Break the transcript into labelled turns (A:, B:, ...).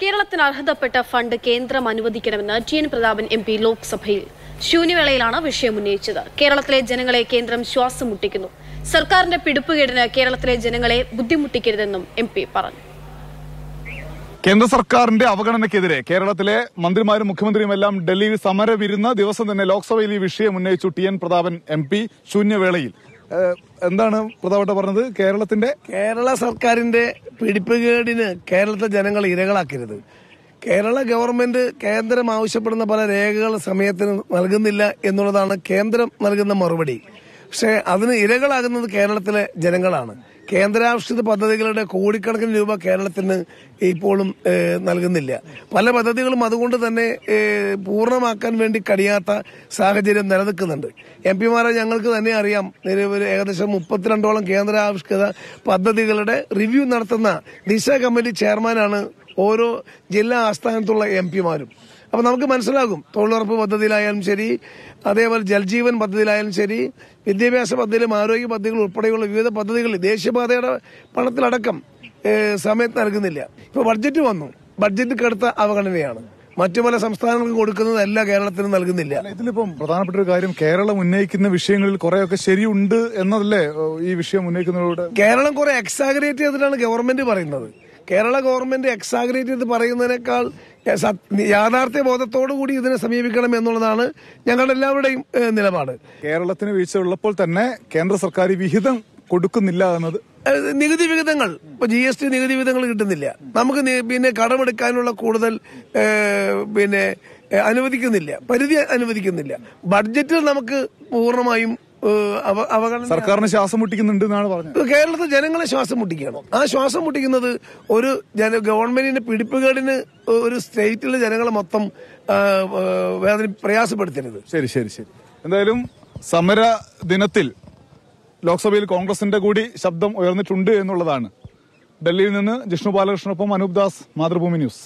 A: കേരളത്തിന് അർഹതപ്പെട്ട ഫണ്ട് കേന്ദ്രം അനുവദിക്കണമെന്ന് T N Prathapan M P ലോക്സഭയിൽ ശൂന്യവേളയിലാണ് വിഷയം ഉന്നയിച്ചത് കേരളത്തിലെ ജനങ്ങളെ കേന്ദ്രം ശ്വാസം മുട്ടിക്കുന്നു സർക്കാരിന്റെ പിടിപ്പുകേടിന് കേരളത്തിലെ ജനങ്ങളെ ബുദ്ധിമുട്ടിക്കരുതെന്നും എം പി പറഞ്ഞു
B: കേന്ദ്ര സർക്കാരിന്റെ അവഗണനയ്ക്കെതിരെ കേരളത്തിലെ മന്ത്രിമാരും മുഖ്യമന്ത്രിയും എല്ലാം ഡൽഹിയിൽ സമരവിരുന്ന ദിവസം തന്നെ
C: ലോക്സഭയിൽ ഈ വിഷയം ഉന്നയിച്ചു T N Prathapan M P ശൂന്യവേളയിൽ എന്താണ് പ്രതാപട്ട പറഞ്ഞത് കേരളത്തിന്റെ കേരള സർക്കാരിന്റെ പിടിപ്പുകേടിന് കേരളത്തെ ജനങ്ങൾ ഇരകളാക്കരുത് കേരള ഗവൺമെന്റ് കേന്ദ്രം ആവശ്യപ്പെടുന്ന പല രേഖകൾ സമയത്തിന് നൽകുന്നില്ല എന്നുള്ളതാണ് കേന്ദ്രം നൽകുന്ന മറുപടി പക്ഷേ അതിന് ഇരകളാകുന്നത് കേരളത്തിലെ ജനങ്ങളാണ് കേന്ദ്രാവിഷ്കൃത പദ്ധതികളുടെ കോടിക്കണക്കിന് രൂപ കേരളത്തിന് ഇപ്പോഴും നൽകുന്നില്ല പല പദ്ധതികളും അതുകൊണ്ട് തന്നെ പൂർണ്ണമാക്കാൻ വേണ്ടി കഴിയാത്ത സാഹചര്യം നിലനിൽക്കുന്നുണ്ട് എം പിമാരെ ഞങ്ങൾക്ക് തന്നെ അറിയാം ഏകദേശം മുപ്പത്തിരണ്ടോളം കേന്ദ്രാവിഷ്കൃത പദ്ധതികളുടെ റിവ്യൂ നടത്തുന്ന ദിശ കമ്മിറ്റി ചെയർമാനാണ് ഓരോ ജില്ലാ ആസ്ഥാനത്തുള്ള എം പിമാരും അപ്പോൾ നമുക്ക് മനസ്സിലാകും തൊഴിലുറപ്പ് പദ്ധതിയിലായാലും ശരി അതേപോലെ ജൽജീവൻ പദ്ധതിയിലായാലും ശരി വിദ്യാഭ്യാസ പദ്ധതിയിലും ആരോഗ്യ പദ്ധതികൾ ഉൾപ്പെടെയുള്ള വിവിധ പദ്ധതികൾ ദേശീയപാതയുടെ പണത്തിലടക്കം സമയത്ത് നൽകുന്നില്ല ഇപ്പൊ ബഡ്ജറ്റ് വന്നു ബഡ്ജറ്റ് കടുത്ത അവഗണനയാണ് മറ്റു പല സംസ്ഥാനങ്ങൾക്ക് കൊടുക്കുന്നതല്ല കേരളത്തിനും നൽകുന്നില്ല ഇതിലിപ്പം പ്രധാനപ്പെട്ട ഒരു കാര്യം കേരളം ഉന്നയിക്കുന്ന വിഷയങ്ങളിൽ കുറെയൊക്കെ ശരിയുണ്ട് എന്നതല്ലേ ഈ വിഷയം ഉന്നയിക്കുന്നതിലൂടെ കേരളം കുറെ എക്സാഗ്രേറ്റ് ചെയ്തിട്ടാണ് ഗവൺമെന്റ് പറയുന്നത് കേരള ഗവൺമെന്റ് എക്സാഗ്രേറ്റ് ചെയ്ത് പറയുന്നതിനേക്കാൾ യാഥാർത്ഥ്യ ബോധത്തോടു കൂടി ഇതിനെ സമീപിക്കണം എന്നുള്ളതാണ് ഞങ്ങളുടെ എല്ലാവരുടെയും നിലപാട് കേരളത്തിന് വീഴ്ച ഉള്ളപ്പോൾ തന്നെ കേന്ദ്ര സർക്കാർ വിഹിതം കൊടുക്കുന്നില്ല എന്നത് നികുതി വിഹിതങ്ങൾ ഇപ്പൊ ജി എസ് ടി നികുതി വിഹിതങ്ങൾ കിട്ടുന്നില്ല നമുക്ക് പിന്നെ കടമെടുക്കാനുള്ള കൂടുതൽ പിന്നെ അനുവദിക്കുന്നില്ല പരിധി അനുവദിക്കുന്നില്ല ബഡ്ജറ്റിൽ നമുക്ക് പൂർണ്ണമായും അവഗണന സർക്കാരിന് ശ്വാസം മുട്ടിക്കുന്നുണ്ട് എന്നാണ് പറഞ്ഞത് കേരളത്തിൽ ജനങ്ങളെ ശ്വാസം മുട്ടിക്കണം ആ ശ്വാസം മുട്ടിക്കുന്നത് ഒരു ജന ഗവൺമെന്റിന്റെ പിടിപ്പുകേടിന് ഒരു സ്റ്റേറ്റിലെ ജനങ്ങളെ മൊത്തം വേദന പ്രയാസപ്പെടുത്തരുത് ശരി ശരി ശരി എന്തായാലും സമര ദിനത്തിൽ ലോക്സഭയിൽ കോൺഗ്രസിന്റെ കൂടി
B: ശബ്ദം ഉയർന്നിട്ടുണ്ട് എന്നുള്ളതാണ് ഡൽഹിയിൽ നിന്ന് ജിഷ്ണു ബാലകൃഷ്ണനൊപ്പം അനൂപ് ദാസ് മാതൃഭൂമി ന്യൂസ്